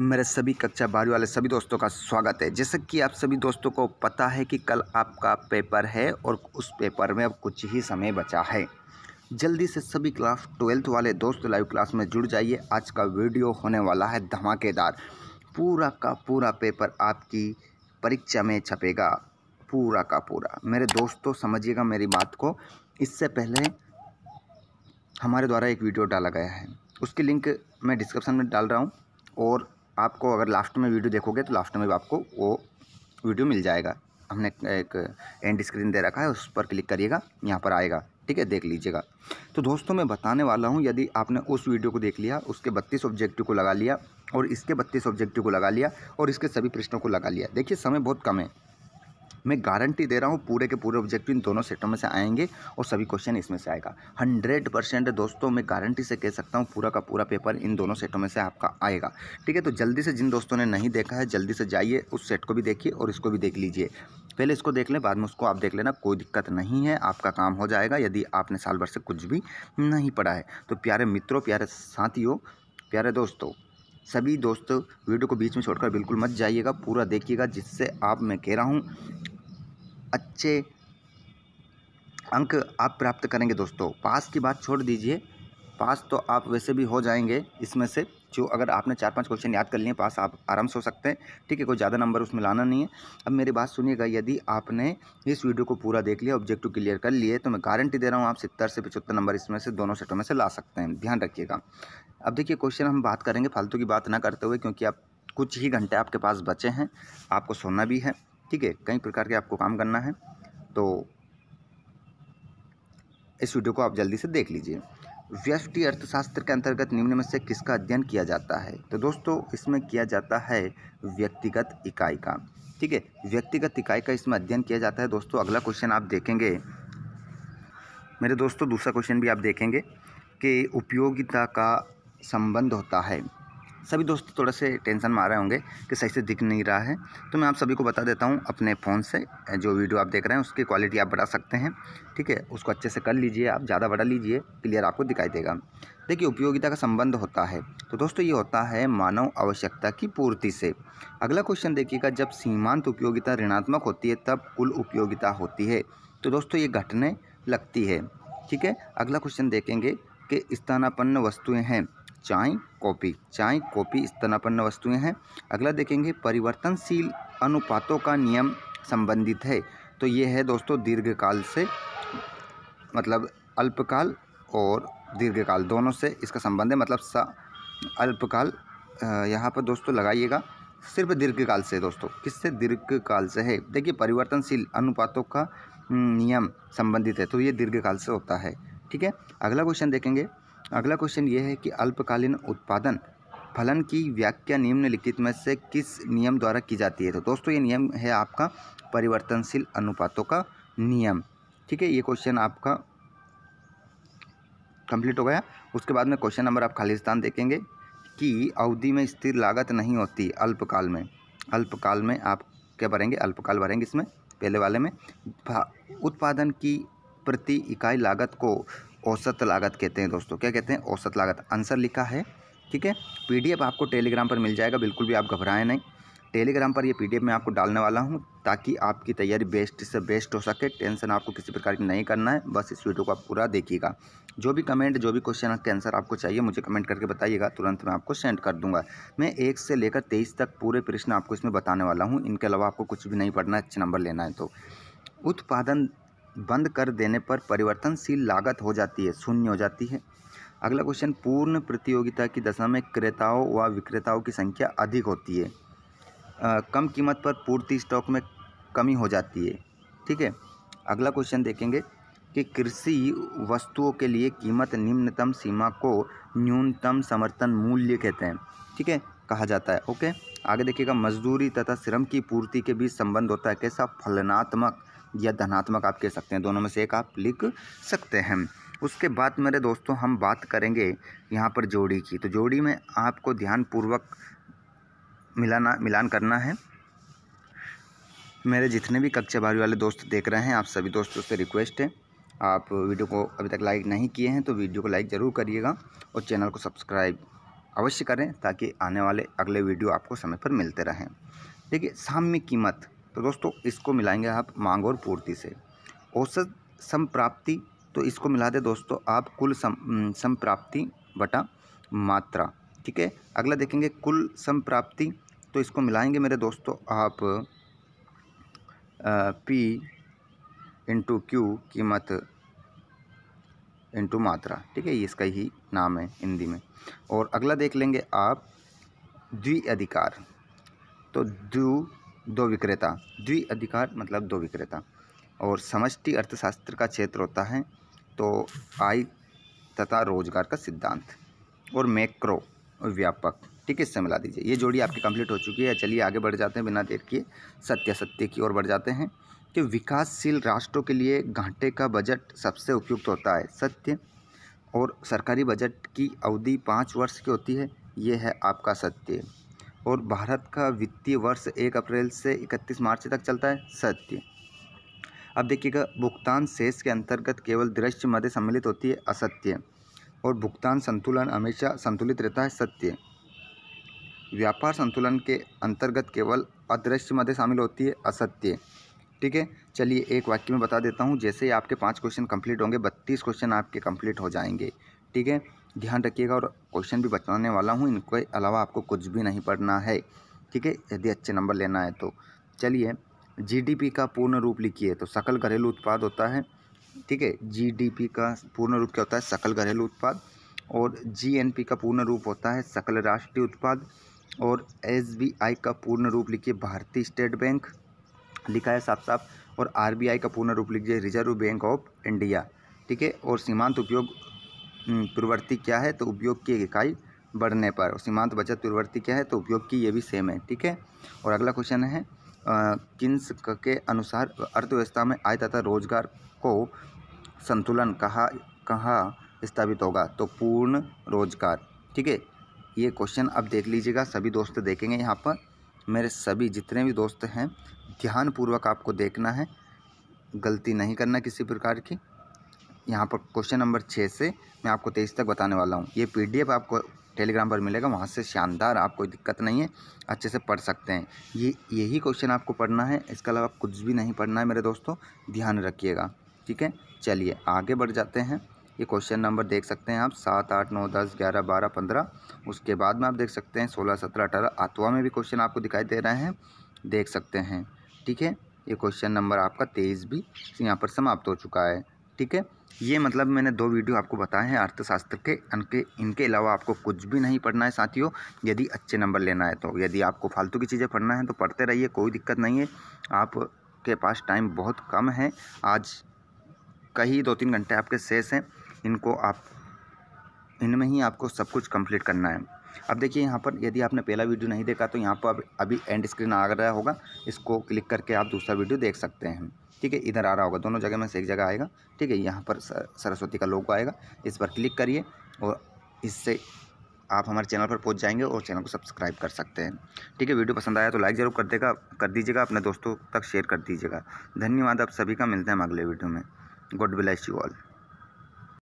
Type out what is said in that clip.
मेरे सभी कक्षा बारी वाले सभी दोस्तों का स्वागत है जैसा कि आप सभी दोस्तों को पता है कि कल आपका पेपर है और उस पेपर में अब कुछ ही समय बचा है जल्दी से सभी क्लास ट्वेल्थ वाले दोस्त लाइव क्लास में जुड़ जाइए आज का वीडियो होने वाला है धमाकेदार पूरा का पूरा पेपर आपकी परीक्षा में छपेगा पूरा का पूरा मेरे दोस्तों समझिएगा मेरी बात को इससे पहले हमारे द्वारा एक वीडियो डाला गया है उसकी लिंक मैं डिस्क्रिप्शन में डाल रहा हूँ और आपको अगर लास्ट में वीडियो देखोगे तो लास्ट में भी आपको वो वीडियो मिल जाएगा हमने एक एंड स्क्रीन दे रखा है उस पर क्लिक करिएगा यहाँ पर आएगा ठीक है देख लीजिएगा तो दोस्तों मैं बताने वाला हूँ यदि आपने उस वीडियो को देख लिया उसके बत्तीस ऑब्जेक्टिव को लगा लिया और इसके बत्तीस ऑब्जेक्टिव को लगा लिया और इसके सभी प्रश्नों को लगा लिया देखिए समय बहुत कम है मैं गारंटी दे रहा हूँ पूरे के पूरे ऑब्जेक्टिव इन दोनों सेटों में से आएंगे और सभी क्वेश्चन इसमें से आएगा हंड्रेड परसेंट दोस्तों मैं गारंटी से कह सकता हूँ पूरा का पूरा पेपर इन दोनों सेटों में से आपका आएगा ठीक है तो जल्दी से जिन दोस्तों ने नहीं देखा है जल्दी से जाइए उस सेट को भी देखिए और इसको भी देख लीजिए पहले इसको देख लें बाद में उसको आप देख लेना कोई दिक्कत नहीं है आपका काम हो जाएगा यदि आपने साल भर से कुछ भी नहीं पढ़ा है तो प्यारे मित्रों प्यारे साथियों प्यारे दोस्तों सभी दोस्त वीडियो को बीच में छोड़कर बिल्कुल मत जाइएगा पूरा देखिएगा जिससे आप मैं कह रहा हूँ अच्छे अंक आप प्राप्त करेंगे दोस्तों पास की बात छोड़ दीजिए पास तो आप वैसे भी हो जाएंगे इसमें से जो अगर आपने चार पांच क्वेश्चन याद कर लिए पास आप आराम से हो सकते हैं ठीक है कोई ज़्यादा नंबर उसमें लाना नहीं है अब मेरी बात सुनिएगा यदि आपने इस वीडियो को पूरा देख लिया ऑब्जेक्टिव क्लियर कर लिए तो मैं गारंटी दे रहा हूँ आप सत्तर से पचहत्तर नंबर इसमें से दोनों सेटों में से ला सकते हैं ध्यान रखिएगा अब देखिए क्वेश्चन हम बात करेंगे फालतू की बात ना करते हुए क्योंकि आप कुछ ही घंटे आपके पास बचे हैं आपको सोना भी है ठीक है कई प्रकार के आपको काम करना है तो इस वीडियो को आप जल्दी से देख लीजिए व्यष्टि अर्थशास्त्र के अंतर्गत निम्न में से किसका अध्ययन किया जाता है तो दोस्तों इसमें किया जाता है व्यक्तिगत इकाई का ठीक है व्यक्तिगत इकाई का इसमें अध्ययन किया जाता है दोस्तों अगला क्वेश्चन आप देखेंगे मेरे दोस्तों दूसरा क्वेश्चन भी आप देखेंगे कि उपयोगिता का संबंध होता है सभी दोस्त थोड़े से टेंशन में आ रहे होंगे कि सही से दिख नहीं रहा है तो मैं आप सभी को बता देता हूँ अपने फ़ोन से जो वीडियो आप देख रहे हैं उसकी क्वालिटी आप बढ़ा सकते हैं ठीक है उसको अच्छे से कर लीजिए आप ज़्यादा बढ़ा लीजिए क्लियर आपको दिखाई देगा देखिए उपयोगिता का संबंध होता है तो दोस्तों ये होता है मानव आवश्यकता की पूर्ति से अगला क्वेश्चन देखिएगा जब सीमांत उपयोगिता ऋणात्मक होती है तब कुल उपयोगिता होती है तो दोस्तों ये घटने लगती है ठीक है अगला क्वेश्चन देखेंगे कि स्थानापन्न वस्तुएं हैं चाय कॉफ़ी चाय कॉफ़ी स्तनापन्न वस्तुएं हैं अगला देखेंगे परिवर्तनशील अनुपातों का नियम संबंधित है तो ये है दोस्तों दीर्घकाल से मतलब अल्पकाल और दीर्घकाल दोनों से इसका संबंध है मतलब सा अल्पकाल यहाँ पर दोस्तों लगाइएगा सिर्फ दीर्घकाल से दोस्तों किससे दीर्घकाल से है देखिए परिवर्तनशील अनुपातों का हम्म, नियम संबंधित है तो ये दीर्घकाल से होता है ठीक है अगला क्वेश्चन देखेंगे अगला क्वेश्चन ये है कि अल्पकालीन उत्पादन फलन की व्याख्या निम्नलिखित में से किस नियम द्वारा की जाती है तो दोस्तों ये नियम है आपका परिवर्तनशील अनुपातों का नियम ठीक है ये क्वेश्चन आपका कंप्लीट हो गया उसके बाद में क्वेश्चन नंबर आप खालिस्तान देखेंगे कि अवधि में स्थिर लागत नहीं होती अल्पकाल में अल्पकाल में आप क्या भरेंगे अल्पकाल भरेंगे इसमें पहले वाले में उत्पादन की प्रति इकाई लागत को औसत लागत कहते हैं दोस्तों क्या कहते हैं औसत लागत आंसर लिखा है ठीक है पीडीएफ आपको टेलीग्राम पर मिल जाएगा बिल्कुल भी आप घबराएं नहीं टेलीग्राम पर ये पीडीएफ मैं आपको डालने वाला हूँ ताकि आपकी तैयारी बेस्ट से बेस्ट हो सके टेंशन आपको किसी प्रकार की नहीं करना है बस इस वीडियो को आप पूरा देखिएगा जो भी कमेंट जो भी क्वेश्चन के आंसर आपको चाहिए मुझे कमेंट करके बताइएगा तुरंत मैं आपको सेंड कर दूंगा मैं एक से लेकर तेईस तक पूरे प्रश्न आपको इसमें बताने वाला हूँ इनके अलावा आपको कुछ भी नहीं पढ़ना अच्छे नंबर लेना है तो उत्पादन बंद कर देने पर परिवर्तनशील लागत हो जाती है शून्य हो जाती है अगला क्वेश्चन पूर्ण प्रतियोगिता की दशा में क्रेताओं व विक्रेताओं की संख्या अधिक होती है आ, कम कीमत पर पूर्ति स्टॉक में कमी हो जाती है ठीक है अगला क्वेश्चन देखेंगे कि कृषि वस्तुओं के लिए कीमत निम्नतम सीमा को न्यूनतम समर्थन मूल्य कहते हैं ठीक है कहा जाता है ओके आगे देखिएगा मजदूरी तथा श्रम की पूर्ति के बीच संबंध होता है कैसा फलनात्मक या धनात्मक आप कह सकते हैं दोनों में से एक आप लिख सकते हैं उसके बाद मेरे दोस्तों हम बात करेंगे यहाँ पर जोड़ी की तो जोड़ी में आपको ध्यानपूर्वक मिलाना मिलान करना है मेरे जितने भी कक्षाबारी वाले दोस्त देख रहे हैं आप सभी दोस्तों से रिक्वेस्ट है आप वीडियो को अभी तक लाइक नहीं किए हैं तो वीडियो को लाइक ज़रूर करिएगा और चैनल को सब्सक्राइब अवश्य करें ताकि आने वाले अगले वीडियो आपको समय पर मिलते रहें देखिए साम्य कीमत तो दोस्तों इसको मिलाएंगे आप मांग और पूर्ति से औसत संप्राप्ति तो इसको मिला दे दोस्तों आप कुल सम संप्राप्ति बटा मात्रा ठीक है अगला देखेंगे कुल संप्राप्ति तो इसको मिलाएंगे मेरे दोस्तों आप आ, पी इंटू क्यू कीमत इंटू मात्रा ठीक है ये इसका ही नाम है हिंदी में और अगला देख लेंगे आप द्वि अधिकार तो द्वि दो विक्रेता द्वि अधिकार मतलब दो विक्रेता और समष्टि अर्थशास्त्र का क्षेत्र होता है तो आय तथा रोजगार का सिद्धांत और मैक्रो व्यापक ठीक है इससे मिला दीजिए ये जोड़ी आपकी कंप्लीट हो चुकी है चलिए आगे बढ़ जाते हैं बिना देर किए सत्य सत्य की ओर बढ़ जाते हैं कि विकासशील राष्ट्रों के लिए घाटे का बजट सबसे उपयुक्त होता है सत्य और सरकारी बजट की अवधि पाँच वर्ष की होती है ये है आपका सत्य और भारत का वित्तीय वर्ष एक अप्रैल से इकतीस मार्च तक चलता है सत्य अब देखिएगा भुगतान शेष के अंतर्गत केवल दृश्य मदे सम्मिलित होती है असत्य और भुगतान संतुलन हमेशा संतुलित रहता है सत्य व्यापार संतुलन के अंतर्गत केवल अदृश्य मदे शामिल होती है असत्य ठीक है चलिए एक वाक्य में बता देता हूँ जैसे ही आपके पाँच क्वेश्चन कंप्लीट होंगे बत्तीस क्वेश्चन आपके कंप्लीट हो जाएंगे ठीक है ध्यान रखिएगा और क्वेश्चन भी बचवाने वाला हूँ इनके अलावा आपको कुछ भी नहीं पढ़ना है ठीक है यदि अच्छे नंबर लेना है तो चलिए जीडीपी का पूर्ण रूप लिखिए तो सकल घरेलू उत्पाद होता है ठीक है जीडीपी का पूर्ण रूप क्या होता है सकल घरेलू उत्पाद और जीएनपी का पूर्ण रूप होता है सकल राष्ट्रीय उत्पाद और एस का पूर्ण रूप लिखिए भारतीय स्टेट बैंक लिखा है साफ साफ और आर का पूर्ण रूप लिखिए रिजर्व बैंक ऑफ इंडिया ठीक है और सीमांत उपयोग हम्म, प्रवृत्ति क्या है तो उपयोग की इकाई बढ़ने पर सीमांत बचत प्रवृत्ति क्या है तो उपयोग की ये भी सेम है ठीक है और अगला क्वेश्चन है किन्स के अनुसार अर्थव्यवस्था में आय तथा रोजगार को संतुलन कहाँ कहाँ स्थापित होगा तो पूर्ण रोजगार ठीक है ये क्वेश्चन अब देख लीजिएगा सभी दोस्त देखेंगे यहाँ पर मेरे सभी जितने भी दोस्त हैं ध्यानपूर्वक आपको देखना है गलती नहीं करना किसी प्रकार की यहाँ पर क्वेश्चन नंबर छः से मैं आपको तेईस तक बताने वाला हूँ ये पीडीएफ आपको टेलीग्राम पर मिलेगा वहाँ से शानदार आप कोई दिक्कत नहीं है अच्छे से पढ़ सकते हैं ये यही क्वेश्चन आपको पढ़ना है इसके अलावा कुछ भी नहीं पढ़ना है मेरे दोस्तों ध्यान रखिएगा ठीक है चलिए आगे बढ़ जाते हैं ये क्वेश्चन नंबर देख सकते हैं आप सात आठ नौ दस ग्यारह बारह पंद्रह उसके बाद में आप देख सकते हैं सोलह सत्रह अठारह आतवा में भी क्वेश्चन आपको दिखाई दे रहे हैं देख सकते हैं ठीक है ये क्वेश्चन नंबर आपका तेईस भी यहाँ पर समाप्त हो चुका है ठीक है ये मतलब मैंने दो वीडियो आपको बताए हैं अर्थशास्त्र के इनके इनके अलावा आपको कुछ भी नहीं पढ़ना है साथियों यदि अच्छे नंबर लेना है तो यदि आपको फालतू की चीज़ें पढ़ना है तो पढ़ते रहिए कोई दिक्कत नहीं है आपके पास टाइम बहुत कम है आज कई दो तीन घंटे आपके शेष हैं इनको आप इनमें ही आपको सब कुछ कंप्लीट करना है अब देखिए यहाँ पर यदि आपने पहला वीडियो नहीं देखा तो यहाँ पर अभी एंड स्क्रीन आ रहा होगा इसको क्लिक करके आप दूसरा वीडियो देख सकते हैं ठीक है इधर आ रहा होगा दोनों जगह में से एक जगह आएगा ठीक है यहाँ पर सरस्वती का लोगो आएगा इस पर क्लिक करिए और इससे आप हमारे चैनल पर पहुंच जाएंगे और चैनल को सब्सक्राइब कर सकते हैं ठीक है वीडियो पसंद आया तो लाइक जरूर कर देगा कर दीजिएगा अपने दोस्तों तक शेयर कर दीजिएगा धन्यवाद आप सभी का मिलते हैं हम अगले वीडियो में गुड ब्लेस यू ऑल